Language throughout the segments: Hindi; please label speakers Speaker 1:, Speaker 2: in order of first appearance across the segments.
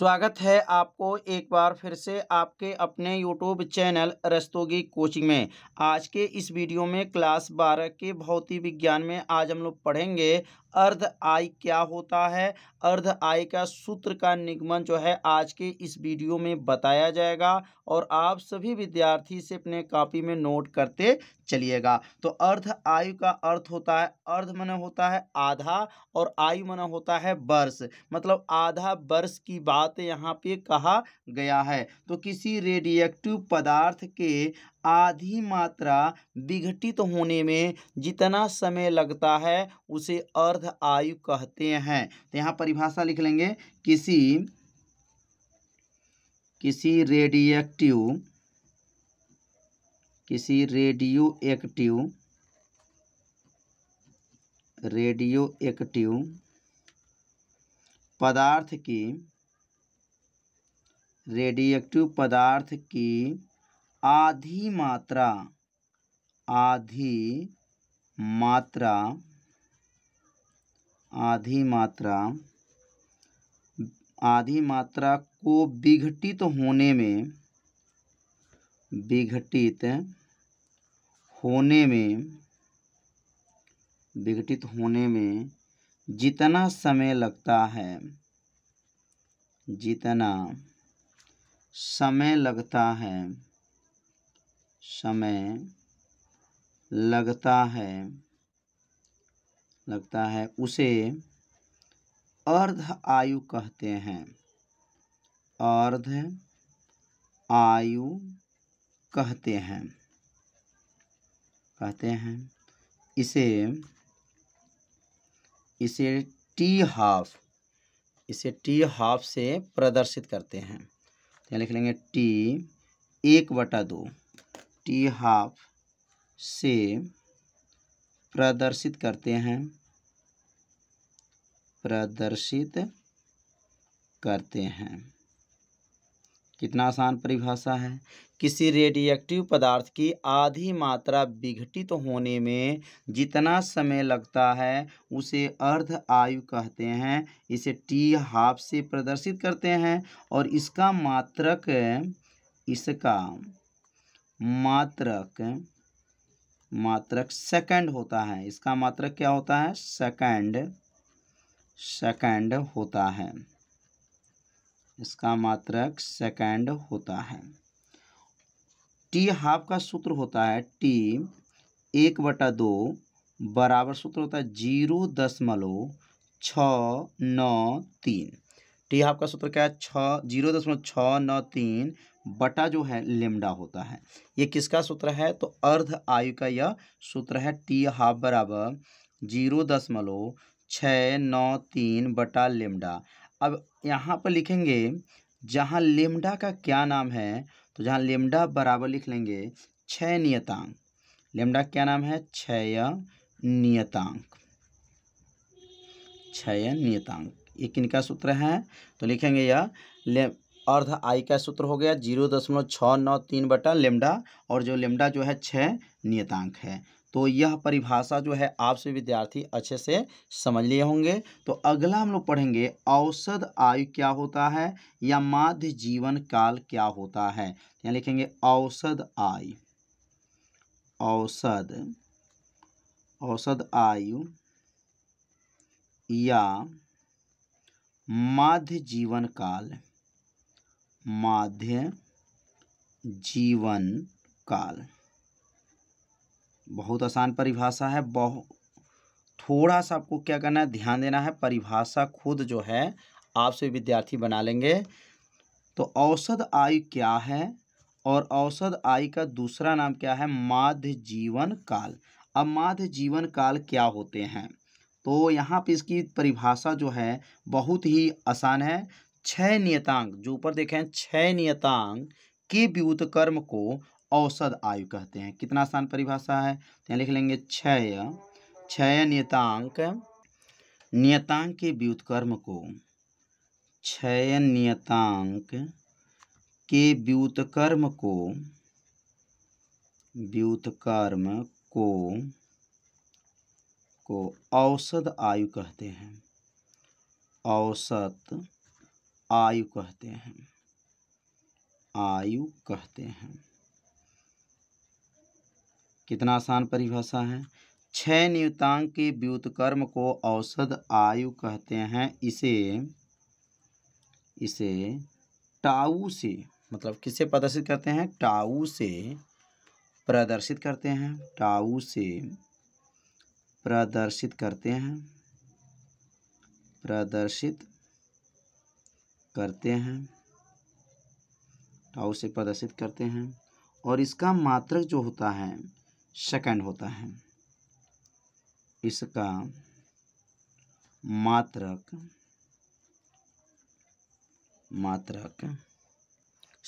Speaker 1: स्वागत है आपको एक बार फिर से आपके अपने यूट्यूब चैनल रस्तोगी कोचिंग में आज के इस वीडियो में क्लास बारह के भौतिक विज्ञान में आज हम लोग पढ़ेंगे अर्ध आय क्या होता है अर्ध आय का सूत्र का निगमन जो है आज के इस वीडियो में बताया जाएगा और आप सभी विद्यार्थी से अपने कॉपी में नोट करते चलिएगा तो अर्ध आयु का अर्थ होता है अर्ध मना होता है आधा और आयु मना होता है वर्ष मतलब आधा वर्ष की बात यहाँ पे कहा गया है तो किसी रेडिएक्टिव पदार्थ के आधी मात्रा विघटित होने में जितना समय लगता है उसे अर्ध आयु कहते हैं तो यहाँ परिभाषा लिख लेंगे किसी किसी रेडिएक्टिव किसी रेडियो एक्टिव रेडियो एक्टिव पदार्थ की रेडिएक्टिव पदार्थ की आधी मात्रा आधी मात्रा आधी मात्रा आधी मात्रा को विघटित होने में विघटित होने में विघटित होने में जितना समय लगता है जितना समय लगता है समय लगता है लगता है उसे अर्ध आयु कहते हैं अर्ध आयु कहते हैं कहते हैं इसे इसे टी हाफ इसे टी हाफ से प्रदर्शित करते हैं तो लिख लेंगे टी एक बटा दो टी हाफ से प्रदर्शित करते हैं प्रदर्शित करते हैं कितना आसान परिभाषा है किसी रेडिएक्टिव पदार्थ की आधी मात्रा विघटित तो होने में जितना समय लगता है उसे अर्ध आयु कहते हैं इसे टी हाफ से प्रदर्शित करते हैं और इसका मात्रक इसका मात्रक मात्रक सेकंड होता है इसका मात्रक क्या होता है सेकंड सेकंड होता है इसका मात्रक सेकंड होता है टी हाफ का सूत्र होता है टी एक बटा दो बराबर सूत्र होता है जीरो दशमलव छ नौ तीन टी हाफ का सूत्र क्या है छ जीरो दशमलव छ नौ तीन बटा जो है लेमडा होता है ये किसका सूत्र है तो अर्ध आयु का यह सूत्र है टी हाफ बराबर जीरो दशमलव छ नौ तीन बटा लिमडा अब यहाँ पर लिखेंगे जहाँ लेमडा का क्या नाम है तो जहाँ लेमडा बराबर लिख लेंगे छः नियतांक लेमडा क्या नाम है छय नियतांक छय नियतांक ये किनका सूत्र है तो लिखेंगे यह अर्ध आई का सूत्र हो गया जीरो दशमलव छः नौ तीन बटा लेमडा और जो लेमडा जो है छः नियतांक है तो यह परिभाषा जो है आपसे विद्यार्थी अच्छे से समझ लिए होंगे तो अगला हम लोग पढ़ेंगे औसत आयु क्या होता है या माध्य जीवन काल क्या होता है या लिखेंगे औसत आयु औसत औसत आयु या माध्य जीवन काल माध्य जीवन काल बहुत आसान परिभाषा है बहु थोड़ा सा आपको क्या करना है ध्यान देना है परिभाषा खुद जो है आपसे विद्यार्थी बना लेंगे तो औसत आयु क्या है और औसत आयु का दूसरा नाम क्या है माध्य जीवन काल अब माध्य जीवन काल क्या होते हैं तो यहाँ पे इसकी परिभाषा जो है बहुत ही आसान है छह नियतांक जो ऊपर देखे हैं छह नियतांक के व्युत कर्म को औसत आयु कहते हैं कितना आसान परिभाषा है तो यहाँ लिख लेंगे क्षय क्षय नियतांक नियतांक के व्युत कर्म को छय नियतांक के व्युत कर्म को व्युत कर्म को को औसत आयु कहते हैं औसत आयु कहते हैं आयु कहते हैं कितना आसान परिभाषा है छ नियुतांक के व्युतकर्म को औसत आयु कहते हैं इसे इसे टाऊ से मतलब किससे प्रदर्शित करते हैं टाऊ से प्रदर्शित करते हैं टाऊ से प्रदर्शित करते हैं प्रदर्शित करते हैं टाउ से प्रदर्शित करते हैं और इसका मात्रक जो होता है सेकंड होता है इसका मात्रक मात्रक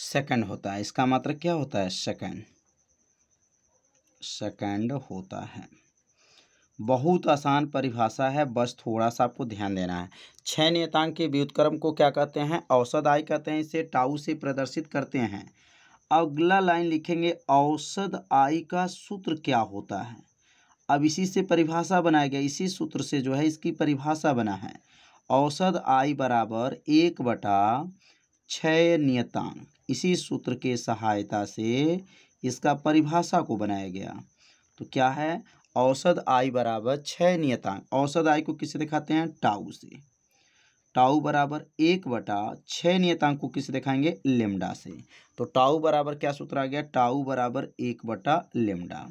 Speaker 1: सेकंड होता है इसका मात्रक क्या होता है सेकंड सेकंड होता है बहुत आसान परिभाषा है बस थोड़ा सा आपको ध्यान देना है छह नियतांक के व्युतक्रम को क्या कहते हैं औसत आय कहते हैं इसे टाऊ से प्रदर्शित करते हैं अगला लाइन लिखेंगे औसत आय का सूत्र क्या होता है अब इसी से परिभाषा बनाया गया इसी सूत्र से जो है इसकी परिभाषा बना है औसत आय बराबर एक बटा छः नियतांक इसी सूत्र के सहायता से इसका परिभाषा को बनाया गया तो क्या है औसत आय बराबर छः नियतांक औसत आय को किससे दिखाते हैं टाऊ से टाऊ बराबर एक बटा छः नियतांक को किससे दिखाएंगे लेमडा से तो टाऊ बराबर क्या सूत्र आ गया टाऊ बराबर एक बटा लेमडा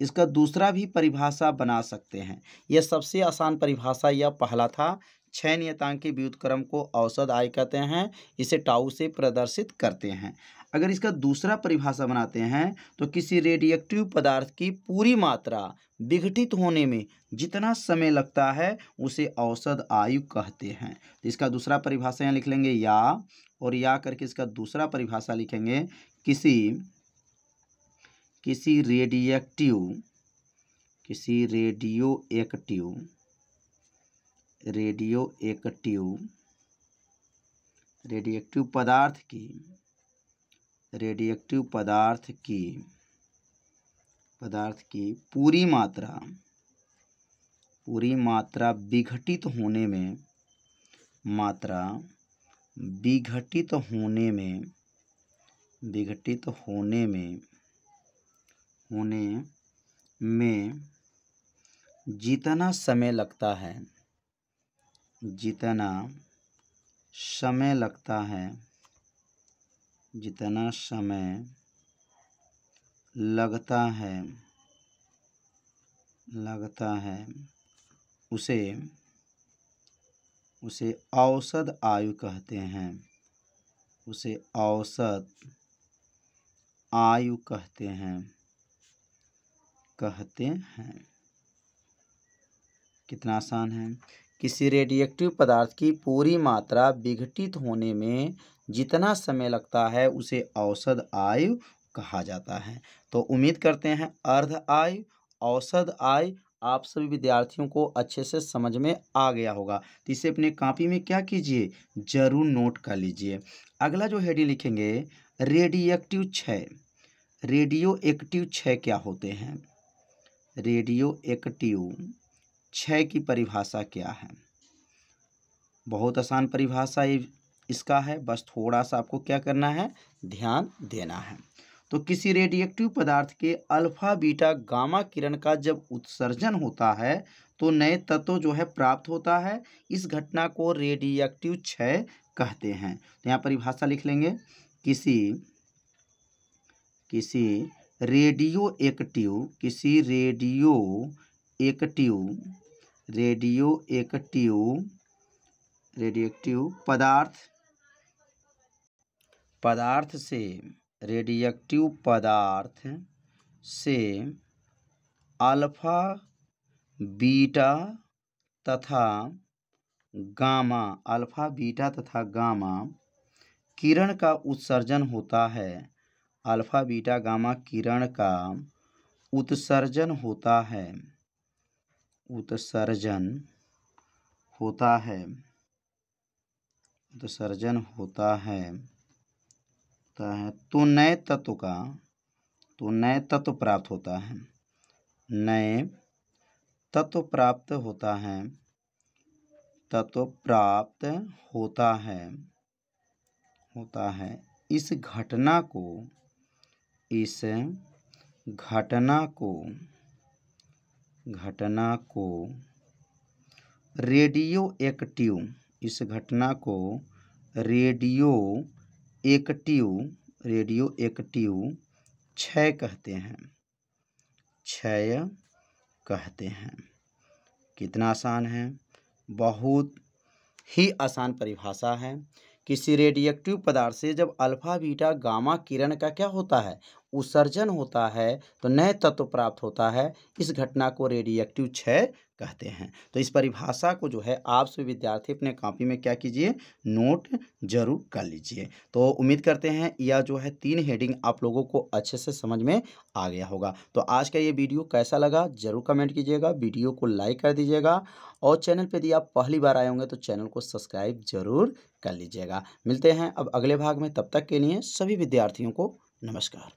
Speaker 1: इसका दूसरा भी परिभाषा बना सकते हैं यह सबसे आसान परिभाषा यह पहला था छः नियतांक के व्युतक्रम को औसत आय कहते हैं इसे टाऊ से प्रदर्शित करते हैं अगर इसका दूसरा परिभाषा बनाते हैं तो किसी रेडिएक्टिव पदार्थ की पूरी मात्रा विघटित होने में जितना समय लगता है उसे औसत आयु कहते हैं तो इसका दूसरा परिभाषा यहाँ लिख लेंगे या और या करके इसका दूसरा परिभाषा लिखेंगे किसी किसी रेडिएक्टिव किसी radioactive radioactive radioactive पदार्थ की रेडिएक्टिव पदार्थ की पदार्थ की पूरी मात्रा पूरी मात्रा विघटित होने में मात्रा विघटित होने में विघटित होने में होने में जितना समय लगता है जितना समय लगता है जितना समय लगता है लगता है उसे उसे औसत आयु कहते हैं उसे औसत आयु कहते हैं कहते हैं कितना आसान है किसी रेडिएक्टिव पदार्थ की पूरी मात्रा विघटित होने में जितना समय लगता है उसे औसत आयु कहा जाता है तो उम्मीद करते हैं अर्ध आयु औसत आयु आप सभी विद्यार्थियों को अच्छे से समझ में आ गया होगा तो इसे अपने कापी में क्या कीजिए जरूर नोट कर लीजिए अगला जो हेडिंग लिखेंगे रेडिएक्टिव क्षय रेडियो एक्टिव क्षय क्या होते हैं रेडियो एक्टिव क्षय की परिभाषा क्या है बहुत आसान परिभाषा ये इसका है बस थोड़ा सा आपको क्या करना है ध्यान देना है तो किसी रेडिएक्टिव पदार्थ के अल्फा बीटा गामा किरण का जब उत्सर्जन होता है तो नए तत्व जो है प्राप्त होता है इस घटना को रेडिएक्टिव क्षय कहते हैं तो यहाँ परिभाषा लिख लेंगे किसी किसी रेडियो एक्टिव किसी radioactive radioactive radioactive पदार्थ पदार्थ से रेडिएक्टिव पदार्थ से अल्फा बीटा तथा गामा अल्फा बीटा तथा गामा किरण का उत्सर्जन होता है अल्फा बीटा गामा किरण का उत्सर्जन होता है उत्सर्जन होता है उत्सर्जन होता है होता है तो नए तत्व का तो नए तत्व प्राप्त होता है नए तत्व प्राप्त होता है तत्व प्राप्त होता है होता है इस घटना को इस घटना को घटना को रेडियो एक्टिव इस घटना को रेडियो एक्टिव रेडियो एक्टिव क्षय कहते हैं क्षय कहते हैं कितना आसान है बहुत ही आसान परिभाषा है किसी रेडिएक्टिव पदार्थ से जब अल्फा बीटा गामा किरण का क्या होता है उत्सर्जन होता है तो नए तत्व प्राप्त होता है इस घटना को रेडिएक्टिव क्षय कहते हैं तो इस परिभाषा को जो है आप सभी विद्यार्थी अपने कॉपी में क्या कीजिए नोट जरूर कर लीजिए तो उम्मीद करते हैं यह जो है तीन हेडिंग आप लोगों को अच्छे से समझ में आ गया होगा तो आज का ये वीडियो कैसा लगा जरूर कमेंट कीजिएगा वीडियो को लाइक कर दीजिएगा और चैनल पर यदि आप पहली बार आए होंगे तो चैनल को सब्सक्राइब जरूर कर लीजिएगा मिलते हैं अब अगले भाग में तब तक के लिए सभी विद्यार्थियों को नमस्कार